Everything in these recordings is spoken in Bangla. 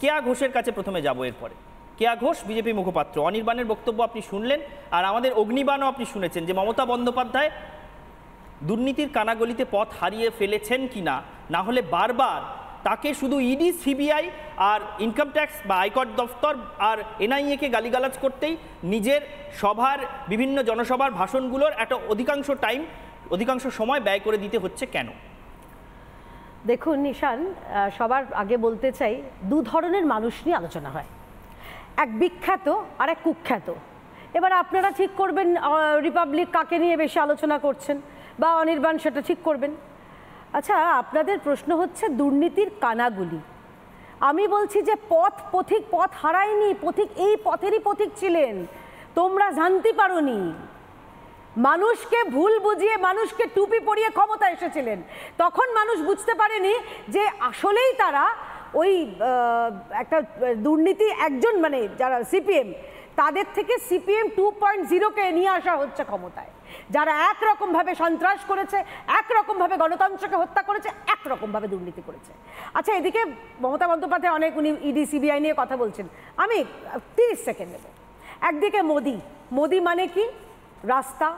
কেয়া ঘোষের কাছে প্রথমে যাব এরপরে কেয়া ঘোষ বিজেপি মুখপাত্র অনির্বাণের বক্তব্য আপনি শুনলেন আর আমাদের অগ্নিবাণও আপনি শুনেছেন যে মমতা বন্দ্যোপাধ্যায় দুর্নীতির কানাগলিতে পথ হারিয়ে ফেলেছেন কি না না হলে বারবার তাকে শুধু ইডি সিবিআই আর ইনকাম ট্যাক্স বা আয়কর দফতর আর এনআইএকে গালিগালাজ করতেই নিজের সভার বিভিন্ন জনসভার ভাষণগুলোর একটা অধিকাংশ টাইম অধিকাংশ সময় ব্যয় করে দিতে হচ্ছে কেন দেখুন নিশান সবার আগে বলতে চাই দু ধরনের মানুষ নিয়ে আলোচনা হয় এক বিখ্যাত আর এক কুখ্যাত এবার আপনারা ঠিক করবেন রিপাবলিক কাকে নিয়ে বেশি আলোচনা করছেন বা অনির্বাণ সেটা ঠিক করবেন আচ্ছা আপনাদের প্রশ্ন হচ্ছে দুর্নীতির কানাগুলি আমি বলছি যে পথ পথিক পথ হারায়নি পথিক এই পথেরই পথিক ছিলেন তোমরা জানতে পারো মানুষকে ভুল বুঝিয়ে মানুষকে টুপি পরিয়ে ক্ষমতা এসেছিলেন তখন মানুষ বুঝতে পারেনি যে আসলেই তারা ওই একটা দুর্নীতি একজন মানে যারা সিপিএম তাদের থেকে সিপিএম টু পয়েন্ট জিরোকে নিয়ে আসা হচ্ছে ক্ষমতায় যারা একরকমভাবে সন্ত্রাস করেছে একরকমভাবে গণতন্ত্রকে হত্যা করেছে একরকমভাবে দুর্নীতি করেছে আচ্ছা এদিকে মমতা বন্দ্যোপাধ্যায় অনেক উনি ইডি e সিবিআই নিয়ে কথা বলছেন আমি তিরিশ সেকেন্ড নেব একদিকে মোদি মোদি মানে কি রাস্তা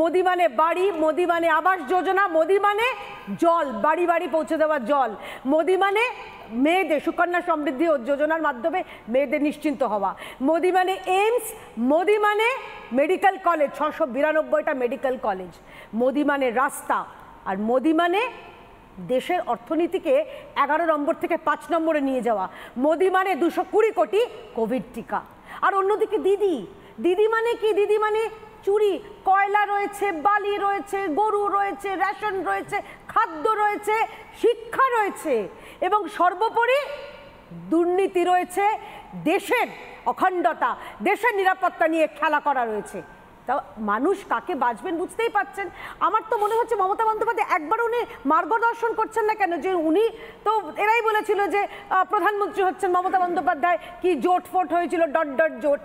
মোদি মানে বাড়ি মোদি মানে আবাস যোজনা মোদি মানে জল বাড়ি বাড়ি পৌঁছে দেওয়া জল মোদি মানে মেয়েদের সুকন্যা সমৃদ্ধি যোজনার মাধ্যমে মেয়েদের নিশ্চিন্ত হওয়া মোদি মানে এইমস মোদি মানে মেডিকেল কলেজ ছশো বিরানব্বইটা মেডিকেল কলেজ মোদি মানে রাস্তা আর মোদি মানে দেশের অর্থনীতিকে এগারো নম্বর থেকে পাঁচ নম্বরে নিয়ে যাওয়া মোদি মানে দুশো কুড়ি কোটি কোভিড টিকা আর অন্যদিকে দিদি দিদি মানে কি দিদি মানে চুরি কয়লা রয়েছে বালি রয়েছে গরু রয়েছে রেশন রয়েছে খাদ্য রয়েছে শিক্ষা রয়েছে এবং সর্বোপরি দুর্নীতি রয়েছে দেশের অখণ্ডতা দেশের নিরাপত্তা নিয়ে খেলা করা রয়েছে তা মানুষ কাকে বাঁচবেন বুঝতেই পারছেন আমার তো মনে হচ্ছে মমতা বন্দ্যোপাধ্যায় একবার উনি মার্গদর্শন করছেন না কেন যে উনি তো এরাই বলেছিল যে প্রধানমন্ত্রী হচ্ছেন মমতা বন্দ্যোপাধ্যায় কি জোট ফোট হয়েছিল ডট ডট জোট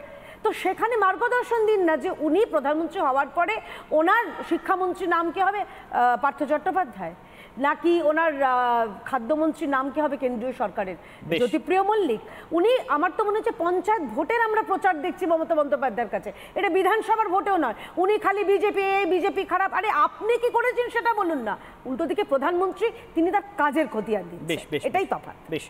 তো সেখানে মার্গদর্শন দিন না যে উনি প্রধানমন্ত্রী হওয়ার পরে ওনার শিক্ষামন্ত্রী নাম কি হবে পার্থ চট্টোপাধ্যায় নাকি ওনার খাদ্যমন্ত্রীর নাম কি হবে কেন্দ্রীয় সরকারের জ্যোতিপ্রিয় মল্লিক উনি আমার তো মনে হচ্ছে পঞ্চায়েত ভোটের আমরা প্রচার দেখছি মমতা বন্দ্যোপাধ্যায়ের কাছে এটা বিধানসভার ভোটেও নয় উনি খালি বিজেপি বিজেপি খারাপ আরে আপনি কি করেছেন সেটা বলুন না উল্টো দিকে প্রধানমন্ত্রী তিনি তার কাজের ক্ষতি আর দিন এটাই তফাৎ বেশ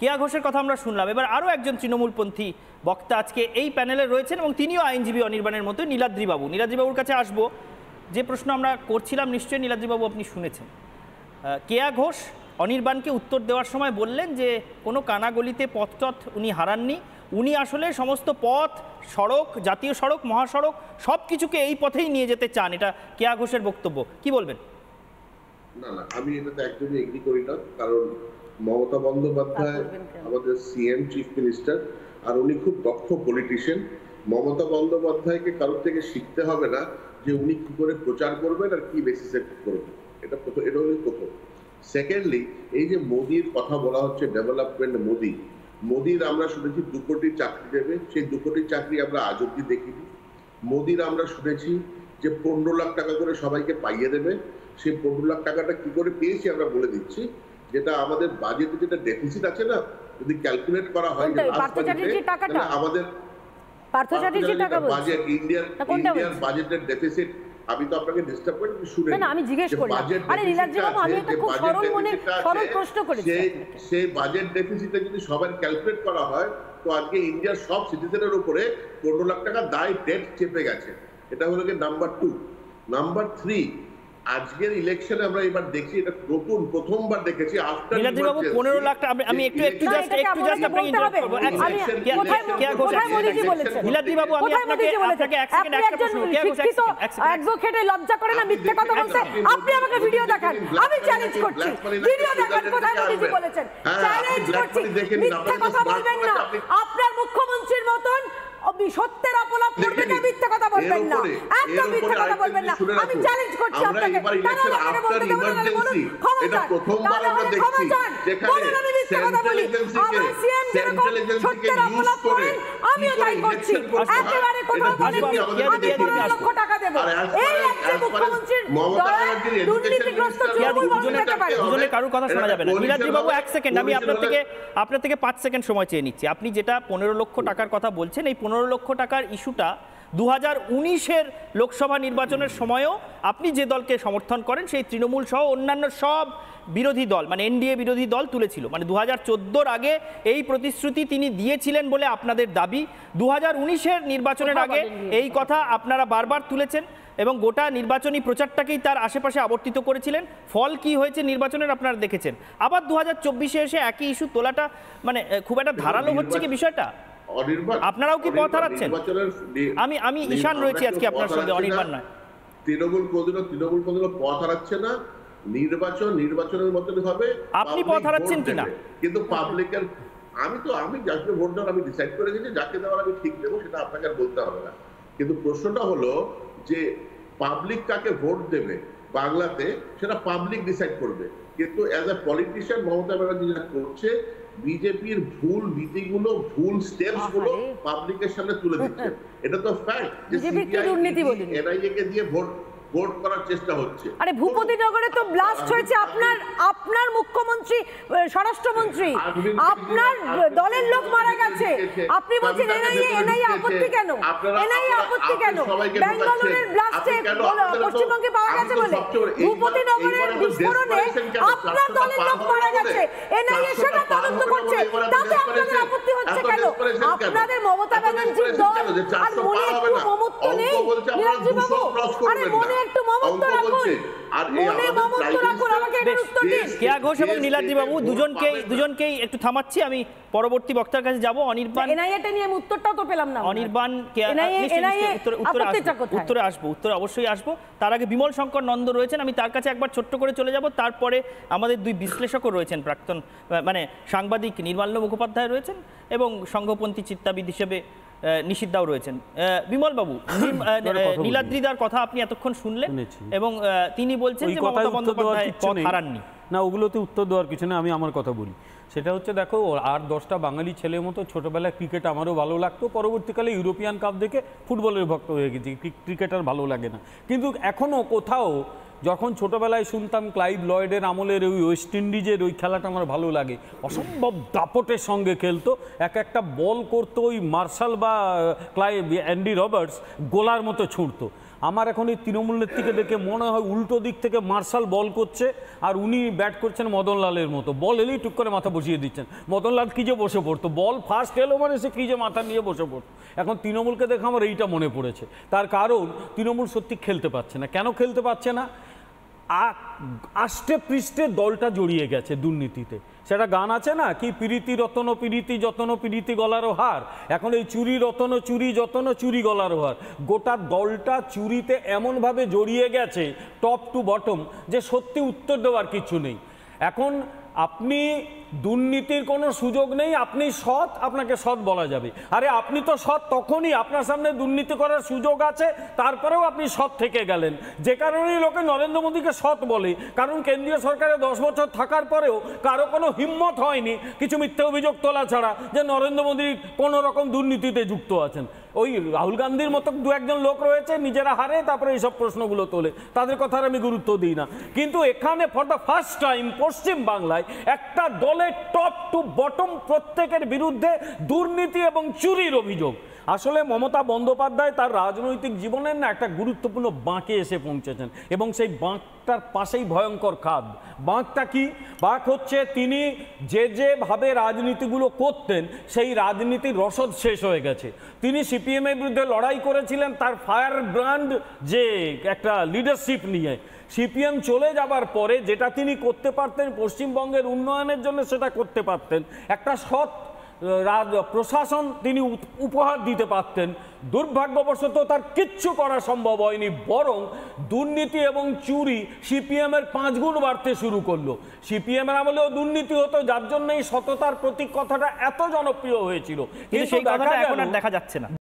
কেয়া ঘোষের কথা আমরা শুনলাম এবার আরও একজন তৃণমূলপন্থী বক্তা আজকে এই প্যানেলে রয়েছেন এবং তিনিও আইনজীবী অনির্বাণের মতো নীলাদ্রিবাবু নীলাদ্রিবাবুর কাছে আসব যে প্রশ্ন আমরা করছিলাম নিশ্চয়ই নীলাদ্রিবাবু আপনি শুনেছেন কেয়া ঘোষ অনির্বাণকে উত্তর দেওয়ার সময় বললেন যে কোনো কানাগলিতে পথ টথ উনি হারাননি উনি আসলে সমস্ত পথ সড়ক জাতীয় সড়ক মহাসড়ক সব কিছুকে এই পথেই নিয়ে যেতে চান এটা কেয়া ঘোষের বক্তব্য কি বলবেন না না আমি এটাতে একদমই এগ্রি করি না কারণ মমতা বন্দ্যোপাধ্যায় আমাদের সিএম চিফ মিনিস্টার আর উনি খুব দক্ষ পলিটিশিয়ান মমতা বন্দ্যোপাধ্যায়কে কারোর থেকে শিখতে হবে না যে উনি কি করে প্রচার করবেন আর কি বেসিসে করবেন এটা প্রথম এটা হলো প্রথম সেকেন্ডলি এই যে মোদির কথা বলা হচ্ছে ডেভেলপমেন্ট মোদি মোদির আমরা শুনেছি দু কোটি চাকরি দেবে সেই দু কোটি চাকরি আমরা আজ অব্দি দেখিনি মোদির আমরা শুনেছি যে পনেরো লাখ টাকা করে সবাইকে পাইয়ে দেবে সেই পনেরো লাখ টাকাটা কি করে পেয়েছি আমরা বলে দিচ্ছি যেটা আমাদের বাজেটে যেটা ডেফিসিট আছে না যদি ক্যালকুলেট করা হয় আমাদের বাজেট ইন্ডিয়ান ইন্ডিয়ান বাজেটের ডেফিসিট আমি তো আপনাকে করি শুনে না আমি জিজ্ঞেস আরে আমি খুব সরল মনে সরল সেই বাজেট ডেফিসিটটা যদি সবার ক্যালকুলেট করা হয় তো আজকে ইন্ডিয়ার সব সিটিজেনের উপরে পনেরো লাখ টাকা দায় ডেট চেপে গেছে এটা হলো যে নাম্বার টু নাম্বার থ্রি আজকের ইলেকশনে আমরা এবার দেখি এটা প্রথমবার দেখেছি আফটার মিলাদি বাবু 15 লাখ টাকা আমি একটু একটু জাস্ট একটু জাস্ট আপনাকে ইন্টারাপ্ট করব কোথায় মোদি জি বলেছেন মিলাদি বাবু আমি আপনাকে এক সেকেন্ড একটা প্রশ্ন কে শিক্ষিত অ্যাডভোকেটে লজ্জা করে না কথা বলতে আপনি আমাকে ভিডিও দেখান আমি চ্যালেঞ্জ করছি ভিডিও দেখান কোথায় মোদি জি বলেছেন চ্যালেঞ্জ করছি কথা বলবেন না আপনার মুখ্যমন্ত্রীর মতন আপনি সত্যের অপলাপ করবেন না মিথ্যা কথা বলবেন না একদম মিথ্যা কথা বলবেন না আমি চ্যালেঞ্জ করছি আপনাকে তাহলে আমাকে বলতে কেমন না বলুন ক্ষমা চান তাহলে ক্ষমা চান বলুন আমি মিথ্যা কথা বলি আমার সিএম যেরকম সত্যের অপলাপ করেন আমিও তাই করছি একেবারে কোথাও বলেননি আমি পনেরো লক্ষ টাকা দেব এই রাজ্যে মুখ্যমন্ত্রীর দুর্নীতিগ্রস্ত তৃণমূল বন্ধ পেতে পারে দুজনে কারোর কথা শোনা যাবে না নীলাদ্রি বাবু এক সেকেন্ড আমি আপনার থেকে আপনার থেকে পাঁচ সেকেন্ড সময় চেয়ে নিচ্ছি আপনি যেটা পনেরো লক্ষ টাকার কথা বলছেন এই পনেরো লক্ষ টাকার ইস্যুটা দু হাজার উনিশের লোকসভা নির্বাচনের সময়ও আপনি যে দলকে সমর্থন করেন সেই তৃণমূল সহ অন্যান্য সব বিরোধী দল মানে এনডিএ বিরোধী দল তুলেছিল মানে দু হাজার আগে এই প্রতিশ্রুতি তিনি দিয়েছিলেন বলে আপনাদের দাবি দু হাজার উনিশের নির্বাচনের আগে এই কথা আপনারা বারবার তুলেছেন এবং গোটা নির্বাচনী প্রচারটাকেই তার আশেপাশে আবর্তিত করেছিলেন ফল কি হয়েছে নির্বাচনের আপনারা দেখেছেন আবার দু হাজার এসে একই ইস্যু তোলাটা মানে খুব একটা ধারালো হচ্ছে কি বিষয়টা অনির্বাণ আপনারাও কি পথ হারাচ্ছেন আমি আমি ঈশান রয়েছি আজকে আপনার সঙ্গে অনির্বাণ নয় তৃণমূল তৃণমূল পথ হারাচ্ছে না নির্বাচন নির্বাচনের মতন হবে আপনি পথ হারাচ্ছেন কিনা কিন্তু পাবলিকের আমি তো আমি যাকে ভোট দেওয়ার আমি ডিসাইড করে যাকে দেওয়ার আমি ঠিক দেবো সেটা আপনাকে আর বলতে হবে না কিন্তু প্রশ্নটা হলো যে পাবলিক কাকে ভোট দেবে বাংলাতে সেটা পাবলিক ডিসাইড করবে কিন্তু as a politician Mamata Banerjee যা করছে বিজেপির ভুল নীতিগুলো ভুল স্টেপস গুলো পাবলিকের সামনে তুলে দিচ্ছে এটা তো ফ্যাক্ট যে সিবিআই এনআইএ কে দিয়ে ভোট ভোট করার চেষ্টা হচ্ছে আরে ভূপতিনগরে তো ব্লাস্ট হয়েছে আপনার আপনার মুখ্যমন্ত্রী স্বরাষ্ট্রমন্ত্রী আপনার দলের লোক মারা গেছে আপনি বলছেন এনআইএ এনআইএ আপত্তি কেন এনআইএ আপত্তি কেন ব্যাঙ্গালোরের ব্লাস্টে পশ্চিমবঙ্গে পাওয়া গেছে বলে ভূপতিনগরের বিস্ফোরণে আপনার দলের লোক মারা গেছে এনআইএ সেটা তদন্ত করছে তাতে আপনাদের আপত্তি হচ্ছে কেন আপনাদের মমতা ব্যানার্জির দল আর মনে একটু মমত্ব নেই নিরঞ্জীব বাবু আরে মনে একটু মমত্ব রাখুন দুজনকেই দুজনকেই একটু থামাচ্ছি আমি পরবর্তী বক্তার কাছে উত্তরটাও পেলাম না অনির্বাণ উত্তরে আসবো উত্তরে অবশ্যই আসবো তার আগে বিমল শঙ্কর নন্দ রয়েছেন আমি তার কাছে একবার ছোট্ট করে চলে যাব তারপরে আমাদের দুই বিশ্লেষকও রয়েছেন প্রাক্তন মানে সাংবাদিক নির্মাল্য মুখোপাধ্যায় রয়েছেন এবং সংঘপন্থী চিত্তাবিদ হিসেবে নিষিদ্ধাও রয়েছেন বিমল বাবু নীলাদ্রিদার কথা আপনি এতক্ষণ শুনলেন এবং তিনি বলছেন যে মমতা বন্দ্যোপাধ্যায় পথ হারাননি না ওগুলোতে উত্তর দেওয়ার কিছু না আমি আমার কথা বলি সেটা হচ্ছে দেখো আর দশটা বাঙালি ছেলের মতো ছোটোবেলায় ক্রিকেট আমারও ভালো লাগতো পরবর্তীকালে ইউরোপিয়ান কাপ দেখে ফুটবলের ভক্ত হয়ে গেছি ক্রিকেট আর ভালো লাগে না কিন্তু এখনও কোথাও যখন ছোটবেলায় শুনতাম ক্লাইভ লয়েডের আমলের ওই ওয়েস্ট ইন্ডিজের ওই খেলাটা আমার ভালো লাগে অসম্ভব দাপটের সঙ্গে খেলতো এক একটা বল করতো ওই মার্শাল বা ক্লাইভ অ্যান্ডি রবার্টস গোলার মতো ছুঁড়তো আমার এখন এই তৃণমূল নেত্রীকে দেখে মনে হয় উল্টো দিক থেকে মার্শাল বল করছে আর উনি ব্যাট করছেন মদনলালের মতো বল এলেই টুক করে মাথা বসিয়ে দিচ্ছেন মদনলাল কী যে বসে পড়তো বল ফার্স্ট এলো মানে সে কী যে মাথা নিয়ে বসে পড়তো এখন তৃণমূলকে দেখে আমার এইটা মনে পড়েছে তার কারণ তৃণমূল সত্যি খেলতে পারছে না কেন খেলতে পারছে না আষ্টে পৃষ্ঠে দলটা জড়িয়ে গেছে দুর্নীতিতে সেটা গান আছে না কি প্রীতি রতন প্রীতি যতন প্রীতি গলারও হার এখন এই চুরি রতন চুরি যতন চুরি গলারও হার গোটা দলটা চুরিতে এমনভাবে জড়িয়ে গেছে টপ টু বটম যে সত্যি উত্তর দেওয়ার কিছু নেই এখন আপনি দুর্নীতির কোনো সুযোগ নেই আপনি সৎ আপনাকে সৎ বলা যাবে আরে আপনি তো সৎ তখনই আপনার সামনে দুর্নীতি করার সুযোগ আছে তারপরেও আপনি সৎ থেকে গেলেন যে কারণেই লোকে নরেন্দ্র মোদীকে সৎ বলে কারণ কেন্দ্রীয় সরকারে দশ বছর থাকার পরেও কারো কোনো হিম্মত হয়নি কিছু মিথ্যে অভিযোগ তোলা ছাড়া যে নরেন্দ্র মোদী কোনো রকম দুর্নীতিতে যুক্ত আছেন ওই রাহুল গান্ধীর মতো দু একজন লোক রয়েছে নিজেরা হারে তারপরে এইসব প্রশ্নগুলো তোলে তাদের কথার আমি গুরুত্ব দিই না কিন্তু এখানে ফর দ্য ফার্স্ট টাইম পশ্চিম বাংলায় একটা দল দলের টপ টু বটম প্রত্যেকের বিরুদ্ধে দুর্নীতি এবং চুরির অভিযোগ আসলে মমতা বন্দ্যোপাধ্যায় তার রাজনৈতিক জীবনের না একটা গুরুত্বপূর্ণ বাঁকে এসে পৌঁছেছেন এবং সেই বাঁকটার পাশেই ভয়ঙ্কর খাদ বাঁকটা কি বাঁক হচ্ছে তিনি যে যেভাবে রাজনীতিগুলো করতেন সেই রাজনীতির রসদ শেষ হয়ে গেছে তিনি সিপিএমের বিরুদ্ধে লড়াই করেছিলেন তার ফায়ার ব্র্যান্ড যে একটা লিডারশিপ নিয়ে সিপিএম চলে যাবার পরে যেটা তিনি করতে পারতেন পশ্চিমবঙ্গের উন্নয়নের জন্য সেটা করতে পারতেন একটা সৎ রাজ প্রশাসন তিনি উপহার দিতে পারতেন দুর্ভাগ্যবশত তার কিচ্ছু করা সম্ভব হয়নি বরং দুর্নীতি এবং চুরি সিপিএমের পাঁচগুণ বাড়তে শুরু করলো সিপিএমের আমলেও দুর্নীতি হতো যার জন্যই সততার প্রতীক কথাটা এত জনপ্রিয় হয়েছিল কিন্তু দেখা যাচ্ছে না